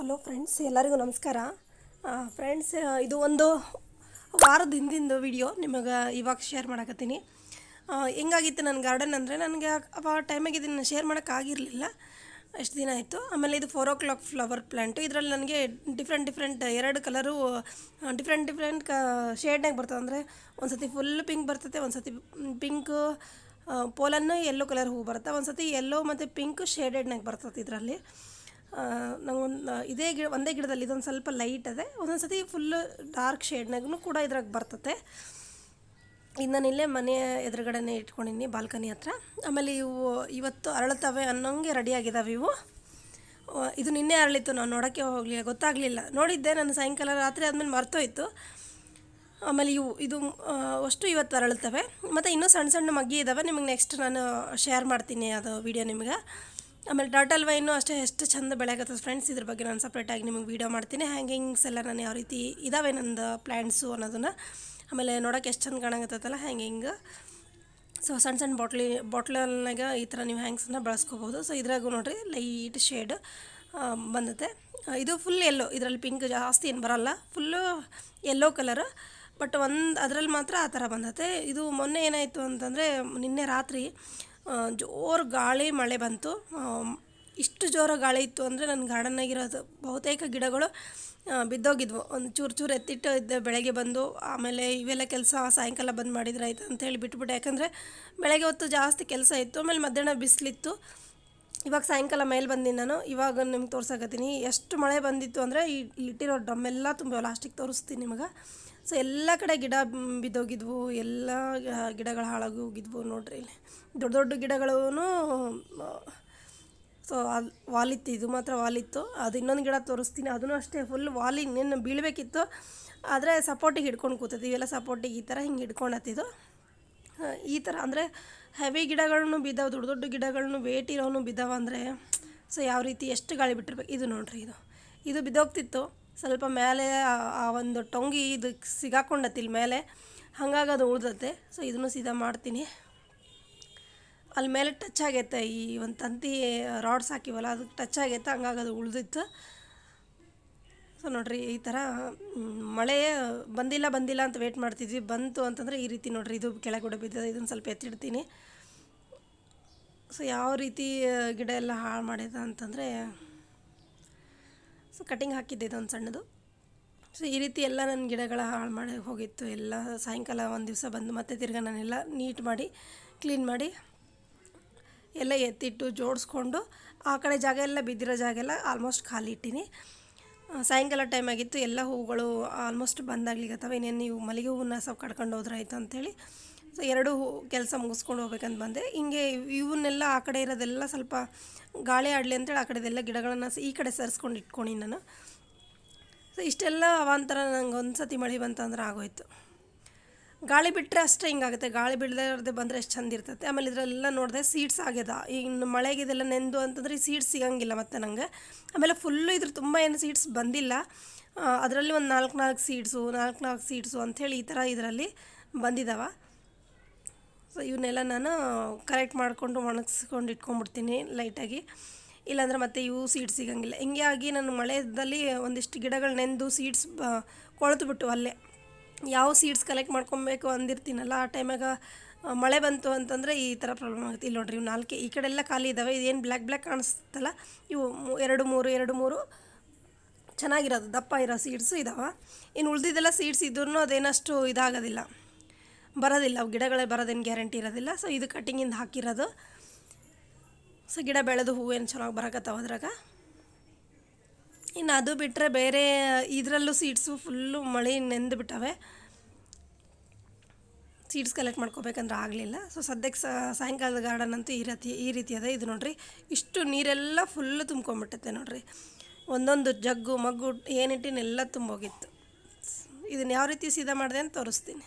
hello friends ಎಲ್ಲರಿಗೂ ನಮಸ್ಕಾರ friends ಇದು ಒಂದು ವಾರದ ಹಿಂದಿಂದು ವಿಡಿಯೋ ನಿಮಗೆ ಇವಾಗ ಶೇರ್ ಮಾಡಕತ್ತೀನಿ ಹೆಂಗಾಗಿತ್ತು ನನ್ನ ಗಾರ್ಡನ್ ಅಂದರೆ ನನಗೆ ಆ ಟೈಮಿಗೆ ಇದನ್ನು ಶೇರ್ ಮಾಡೋಕ್ಕಾಗಿರಲಿಲ್ಲ ಎಷ್ಟು ದಿನ ಆಯಿತು ಆಮೇಲೆ ಇದು four o'clock flower plant ಇದರಲ್ಲಿ ನನಗೆ ಡಿಫ್ರೆಂಟ್ ಡಿಫ್ರೆಂಟ್ ಎರಡು ಕಲರು ಡಿಫ್ರೆಂಟ್ ಡಿಫ್ರೆಂಟ್ ಕ ಶೇಡ್ನಾಗ ಬರ್ತದೆ ಅಂದರೆ ಒಂದು ಸತಿ ಫುಲ್ ಪಿಂಕ್ ಬರ್ತದೆ ಒಂದು ಸತಿ ಪಿಂಕ್ ಪೋಲನ್ನು ಯೆಲ್ಲೋ ಕಲರ್ ಹೂ ಬರುತ್ತೆ ಒಂದು ಸತಿ ಎಲ್ಲೋ ಮತ್ತು ಪಿಂಕ್ ಶೇಡೆಡ್ನಾಗ ಬರ್ತದೆ ಇದರಲ್ಲಿ ಒಂದು ಇದೇ ಗಿಡ ಒಂದೇ ಗಿಡದಲ್ಲಿ ಇದೊಂದು ಸ್ವಲ್ಪ ಲೈಟ್ ಅದೇ ಒಂದೊಂದು ಸತಿ ಫುಲ್ ಡಾರ್ಕ್ ಶೇಡ್ನಾಗೂ ಕೂಡ ಇದ್ರಾಗ ಬರ್ತತೆ ಇನ್ನು ನಾನು ಇಲ್ಲೇ ಮನೆಯ ಎದುರುಗಡೆನೇ ಇಟ್ಕೊಂಡಿನಿ ಬಾಲ್ಕನಿ ಹತ್ರ ಆಮೇಲೆ ಇವು ಇವತ್ತು ಅರಳುತ್ತವೆ ಅನ್ನೋಂಗೆ ರೆಡಿಯಾಗಿದ್ದಾವೆ ಇವು ಇದು ನಿನ್ನೆ ಅರಳಿತ್ತು ನಾನು ನೋಡೋಕ್ಕೆ ಹೋಗಲಿಲ್ಲ ಗೊತ್ತಾಗಲಿಲ್ಲ ನೋಡಿದ್ದೆ ನಾನು ಸಾಯಂಕಾಲ ರಾತ್ರಿ ಆದಮೇಲೆ ಮರ್ತೋಯ್ತು ಆಮೇಲೆ ಇವು ಇದು ಅಷ್ಟು ಇವತ್ತು ಅರಳುತ್ತವೆ ಮತ್ತು ಇನ್ನೂ ಸಣ್ಣ ಸಣ್ಣ ಮಗ್ಗಿ ಇದ್ದಾವೆ ನಿಮಗೆ ನೆಕ್ಸ್ಟ್ ನಾನು ಶೇರ್ ಮಾಡ್ತೀನಿ ಅದು ವಿಡಿಯೋ ನಿಮ್ಗೆ ಆಮೇಲೆ ಡಾಟಲ್ ವೈನು ಅಷ್ಟೇ ಎಷ್ಟು ಚಂದ ಬೆಳೆಗತ್ತದ ಫ್ರೆಂಡ್ಸ್ ಇದ್ರ ಬಗ್ಗೆ ನಾನು ಸಪ್ರೇಟಾಗಿ ನಿಮಗೆ ವೀಡಿಯೋ ಮಾಡ್ತೀನಿ ಹ್ಯಾಂಗಿಂಗ್ಸ್ ಎಲ್ಲ ನಾನು ಯಾವ ರೀತಿ ಇದಾವೆ ನಂದು ಪ್ಲ್ಯಾಂಟ್ಸು ಅನ್ನೋದನ್ನ ಆಮೇಲೆ ನೋಡೋಕೆ ಎಷ್ಟು ಚಂದ ಕಾಣಕತ್ತಲ್ಲ ಹ್ಯಾಂಗಿಂಗ್ ಸೊ ಸಣ್ಣ ಸಣ್ಣ ಬಾಟ್ಲಿ ಬಾಟ್ಲಲ್ನಾಗ ಈ ಥರ ನೀವು ಹ್ಯಾಂಗ್ಸನ್ನ ಬಳಸ್ಕೋಬೋದು ಸೊ ಇದ್ರಾಗು ನೋಡಿರಿ ಲೈಟ್ ಶೇಡ್ ಬಂದತೆ ಇದು ಫುಲ್ ಎಲ್ಲೋ ಇದರಲ್ಲಿ ಪಿಂಕ್ ಜಾಸ್ತಿ ಏನು ಬರೋಲ್ಲ ಫುಲ್ಲು ಎಲ್ಲೋ ಕಲರ್ ಬಟ್ ಒಂದು ಅದರಲ್ಲಿ ಮಾತ್ರ ಆ ಥರ ಬಂದತೆ ಇದು ಮೊನ್ನೆ ಏನಾಯಿತು ಅಂತಂದರೆ ನಿನ್ನೆ ರಾತ್ರಿ ಜೋರು ಗಾಳಿ ಮಳೆ ಬಂತು ಇಷ್ಟು ಜೋರ ಗಾಳಿ ಇತ್ತು ಅಂದರೆ ನನ್ನ ಗಾರ್ಡನ್ನಾಗಿರೋದು ಬಹುತೇಕ ಗಿಡಗಳು ಬಿದ್ದೋಗಿದ್ವು ಒಂದು ಚೂರು ಚೂರು ಎತ್ತಿಟ್ಟು ಇದ್ದೆ ಬೆಳಗ್ಗೆ ಬಂದು ಆಮೇಲೆ ಇವೆಲ್ಲ ಕೆಲಸ ಸಾಯಂಕಾಲ ಬಂದು ಮಾಡಿದ್ರೆ ಆಯ್ತು ಅಂತೇಳಿ ಬಿಟ್ಬಿಟ್ಟೆ ಯಾಕಂದರೆ ಬೆಳಗ್ಗೆ ಹೊತ್ತು ಜಾಸ್ತಿ ಕೆಲಸ ಇತ್ತು ಆಮೇಲೆ ಮಧ್ಯಾಹ್ನ ಬಿಸಿಲಿತ್ತು ಇವಾಗ ಸಾಯಂಕಾಲ ಮೇಲೆ ಬಂದಿನಿ ನಾನು ಇವಾಗ ನಿಮ್ಗೆ ತೋರ್ಸಕತ್ತೀನಿ ಎಷ್ಟು ಮಳೆ ಬಂದಿತ್ತು ಅಂದರೆ ಇಟ್ಟಿರೋ ಡ್ರಮ್ ಎಲ್ಲ ತುಂಬ ಲಾಸ್ಟಿಗೆ ತೋರಿಸ್ತೀನಿ ನಿಮಗೆ ಸೊ ಎಲ್ಲ ಕಡೆ ಗಿಡ ಬಿದ್ದೋಗಿದ್ವು ಎಲ್ಲ ಗಿಡಗಳು ಹಾಳಾಗಿ ಹೋಗಿದ್ವು ನೋಡ್ರಿ ಇಲ್ಲಿ ದೊಡ್ಡ ದೊಡ್ಡ ಗಿಡಗಳೂ ಸೊ ವಾಲಿತ್ತು ಇದು ಮಾತ್ರ ವಾಲಿತ್ತು ಅದು ಇನ್ನೊಂದು ಗಿಡ ತೋರಿಸ್ತೀನಿ ಅದನ್ನು ಅಷ್ಟೇ ಫುಲ್ ವಾಲಿ ಇನ್ನೇನು ಬೀಳಬೇಕಿತ್ತು ಆದರೆ ಸಪೋರ್ಟಿಗೆ ಹಿಡ್ಕೊಂಡು ಕೂತೈತಿ ಇವೆಲ್ಲ ಸಪೋರ್ಟಿಗೆ ಈ ಥರ ಹಿಂಗೆ ಹಿಡ್ಕೊಂಡತ್ತಿದ್ದು ಈ ಥರ ಅಂದರೆ ಹೆವಿ ಗಿಡಗಳನ್ನು ಬಿದ್ದಾವೆ ದೊಡ್ಡ ದೊಡ್ಡ ಗಿಡಗಳನ್ನು ವೇಟ್ ಇರೋನು ಬಿದ್ದಾವ ಅಂದರೆ ಸೊ ಯಾವ ರೀತಿ ಎಷ್ಟು ಗಾಳಿ ಬಿಟ್ಟಿರ್ಬೇಕು ಇದು ನೋಡ್ರಿ ಇದು ಇದು ಬಿದ್ದೋಗ್ತಿತ್ತು ಸ್ವಲ್ಪ ಮೇಲೆ ಆ ಒಂದು ಟೊಂಗಿ ಇದು ಸಿಗಾಕೊಂಡತಿ ಮೇಲೆ ಹಂಗಾಗಿ ಅದು ಉಳ್ದತ್ತೆ ಸೊ ಇದನ್ನು ಸೀದಾ ಮಾಡ್ತೀನಿ ಅಲ್ಲಿ ಮೇಲೆ ಟಚ್ ಆಗೈತೆ ಈ ಒಂದು ತಂತಿ ರಾಡ್ಸ್ ಹಾಕಿವಲ್ಲ ಅದಕ್ಕೆ ಟಚ್ ಆಗೈತೆ ಹಂಗಾಗಿ ಅದು ಉಳ್ದಿತ್ತು ಸೊ ನೋಡ್ರಿ ಈ ಥರ ಮಳೆ ಬಂದಿಲ್ಲ ಬಂದಿಲ್ಲ ಅಂತ ವೇಟ್ ಮಾಡ್ತಿದ್ವಿ ಬಂತು ಅಂತಂದರೆ ಈ ರೀತಿ ನೋಡ್ರಿ ಇದು ಕೆಳಗಡೆ ಬಿದ್ದಿದೆ ಇದನ್ನು ಸ್ವಲ್ಪ ಎತ್ತಿಡ್ತೀನಿ ಸೊ ಯಾವ ರೀತಿ ಗಿಡ ಎಲ್ಲ ಹಾಳು ಮಾಡಿದೆ ಅಂತಂದರೆ ಸೊ ಕಟಿಂಗ್ ಹಾಕಿದ್ದೆ ಇದೊಂದು ಸಣ್ಣದು ಸೊ ಈ ರೀತಿ ಎಲ್ಲ ನನ್ನ ಗಿಡಗಳ ಹಾಳು ಮಾಡಿ ಹೋಗಿತ್ತು ಎಲ್ಲ ಸಾಯಂಕಾಲ ಒಂದು ದಿವಸ ಬಂದು ಮತ್ತೆ ತಿರ್ಗಾ ನಾನೆಲ್ಲ ನೀಟ್ ಮಾಡಿ ಕ್ಲೀನ್ ಮಾಡಿ ಎಲ್ಲ ಎತ್ತಿಟ್ಟು ಜೋಡಿಸ್ಕೊಂಡು ಆ ಕಡೆ ಜಾಗ ಎಲ್ಲ ಬಿದ್ದಿರೋ ಜಾಗ ಎಲ್ಲ ಆಲ್ಮೋಸ್ಟ್ ಖಾಲಿ ಇಟ್ಟಿನಿ ಸಾಯಂಕಾಲ ಟೈಮ್ ಆಗಿತ್ತು ಎಲ್ಲ ಹೂವುಗಳು ಆಲ್ಮೋಸ್ಟ್ ಬಂದಾಗ್ಲಿಗತ್ತವೆ ಇನ್ನೇನು ನೀವು ಮಲ್ಲಿಗೆ ಹೂವನ್ನ ಸ್ವಲ್ಪ ಕಡ್ಕೊಂಡು ಹೋದ್ರಾಯ್ತು ಅಂಥೇಳಿ ಸೊ ಎರಡು ಕೆಲಸ ಮುಗಿಸ್ಕೊಂಡು ಹೋಗ್ಬೇಕಂತ ಬಂದೆ ಹಿಂಗೆ ಇವನ್ನೆಲ್ಲ ಆ ಕಡೆ ಇರೋದೆಲ್ಲ ಸ್ವಲ್ಪ ಗಾಳಿ ಆಡಲಿ ಅಂತೇಳಿ ಆ ಕಡೆದೆಲ್ಲ ಗಿಡಗಳನ್ನು ಈ ಕಡೆ ಸರಿಸ್ಕೊಂಡು ಇಟ್ಕೊಂಡು ನಾನು ಸೊ ಇಷ್ಟೆಲ್ಲ ಅವಾಂತರ ನಂಗೆ ಒಂದು ಸತಿ ಮಳೆ ಬಂತಂದ್ರೆ ಆಗೋಯ್ತು ಗಾಳಿ ಬಿಟ್ಟರೆ ಅಷ್ಟೇ ಹಿಂಗಾಗುತ್ತೆ ಗಾಳಿ ಬಿಡದೆ ಬಂದರೆ ಎಷ್ಟು ಚಂದ ಇರ್ತೈತೆ ಆಮೇಲೆ ಇದರಲ್ಲೆಲ್ಲ ನೋಡಿದೆ ಸೀಡ್ಸ್ ಆಗ್ಯದ ಇನ್ನು ಮಳೆಗಿದೆಲ್ಲ ನೆಂದು ಅಂತಂದರೆ ಈ ಸೀಡ್ಸ್ ಸಿಗಂಗಿಲ್ಲ ಮತ್ತು ನನಗೆ ಆಮೇಲೆ ಫುಲ್ಲು ಇದ್ರ ತುಂಬ ಏನು ಸೀಡ್ಸ್ ಬಂದಿಲ್ಲ ಅದರಲ್ಲಿ ಒಂದು ನಾಲ್ಕು ನಾಲ್ಕು ಸೀಡ್ಸು ನಾಲ್ಕು ನಾಲ್ಕು ಸೀಡ್ಸು ಅಂಥೇಳಿ ಈ ಥರ ಇದರಲ್ಲಿ ಬಂದಿದ್ದಾವೆ ಸೊ ಇವನ್ನೆಲ್ಲ ನಾನು ಕರೆಕ್ಟ್ ಮಾಡಿಕೊಂಡು ಒಣಗಿಸ್ಕೊಂಡು ಇಟ್ಕೊಂಡ್ಬಿಡ್ತೀನಿ ಲೈಟಾಗಿ ಇಲ್ಲಾಂದ್ರೆ ಮತ್ತೆ ಇವು ಸೀಡ್ಸ್ ಸಿಗೋಂಗಿಲ್ಲ ಹಿಂಗೆ ಆಗಿ ನಾನು ಮಳೆದಲ್ಲಿ ಒಂದಿಷ್ಟು ಗಿಡಗಳು ನೆಂದು ಸೀಡ್ಸ್ ಬ ಕೊಳೆತುಬಿಟ್ಟು ಅಲ್ಲೇ ಯಾವ ಸೀಡ್ಸ್ ಕಲೆಕ್ಟ್ ಮಾಡ್ಕೊಬೇಕು ಅಂದಿರ್ತೀನಲ್ಲ ಆ ಟೈಮಾಗ ಮಳೆ ಬಂತು ಅಂತಂದರೆ ಈ ಥರ ಪ್ರಾಬ್ಲಮ್ ಆಗುತ್ತೆ ಇಲ್ಲಿ ನೋಡ್ರಿ ಇವು ನಾಲ್ಕೆ ಈ ಕಡೆ ಎಲ್ಲ ಖಾಲಿ ಇದ್ದಾವೆ ಇದೇನು ಬ್ಲ್ಯಾಕ್ ಬ್ಲ್ಯಾಕ್ ಕಾಣಿಸ್ತಲ್ಲ ಇವು ಎರಡು ಮೂರು ಎರಡು ಮೂರು ಚೆನ್ನಾಗಿರೋದು ದಪ್ಪ ಇರೋ ಸೀಡ್ಸು ಇದಾವೆ ಇನ್ನು ಉಳಿದಿದ್ದೆಲ್ಲ ಸೀಡ್ಸ್ ಇದ್ರೂ ಅದೇನಷ್ಟು ಇದಾಗೋದಿಲ್ಲ ಬರೋದಿಲ್ಲ ಅವು ಗಿಡಗಳೇ ಬರೋದೇನು ಗ್ಯಾರಂಟಿ ಇರೋದಿಲ್ಲ ಸೊ ಇದು ಕಟ್ಟಿಂಗಿಂದ ಹಾಕಿರೋದು ಸೊ ಗಿಡ ಬೆಳೆದು ಹೂವೇನು ಚೆನ್ನಾಗಿ ಬರಕತ್ತಾವ ಅದ್ರಾಗ ಇನ್ನು ಅದು ಬಿಟ್ಟರೆ ಬೇರೆ ಇದರಲ್ಲೂ ಸೀಡ್ಸು ಫುಲ್ಲು ಮಳೆ ನೆಂದು ಬಿಟ್ಟವೆ ಸೀಡ್ಸ್ ಕಲೆಕ್ಟ್ ಮಾಡ್ಕೋಬೇಕಂದ್ರೆ ಆಗಲಿಲ್ಲ ಸೊ ಸದ್ಯಕ್ಕೆ ಸಾಯಂಕಾಲದ ಗಾರ್ಡನ್ ಅಂತೂ ಈ ರೀತಿ ಈ ರೀತಿ ಅದ ಇದು ನೋಡಿರಿ ಇಷ್ಟು ನೀರೆಲ್ಲ ಫುಲ್ಲು ತುಂಬ್ಕೊಂಬಿಟ್ಟೈತೆ ನೋಡಿರಿ ಒಂದೊಂದು ಜಗ್ಗು ಮಗ್ಗು ಏನಿಟ್ಟಿನೆಲ್ಲ ತುಂಬೋಗಿತ್ತು ಇದನ್ನು ಯಾವ ರೀತಿ ಸೀದಾ ಮಾಡಿದೆ ಅಂತ ತೋರಿಸ್ತೀನಿ